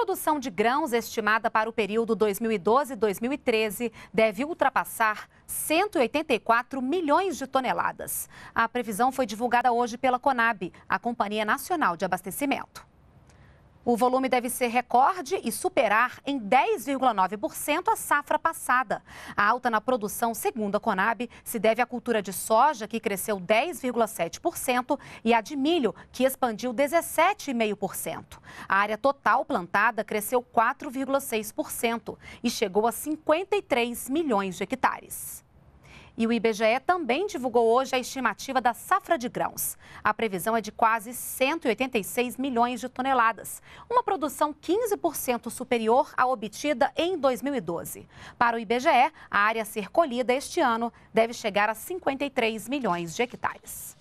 produção de grãos estimada para o período 2012-2013 deve ultrapassar 184 milhões de toneladas. A previsão foi divulgada hoje pela Conab, a Companhia Nacional de Abastecimento. O volume deve ser recorde e superar em 10,9% a safra passada. A alta na produção, segundo a Conab, se deve à cultura de soja, que cresceu 10,7%, e à de milho, que expandiu 17,5%. A área total plantada cresceu 4,6% e chegou a 53 milhões de hectares. E o IBGE também divulgou hoje a estimativa da safra de grãos. A previsão é de quase 186 milhões de toneladas, uma produção 15% superior à obtida em 2012. Para o IBGE, a área a ser colhida este ano deve chegar a 53 milhões de hectares.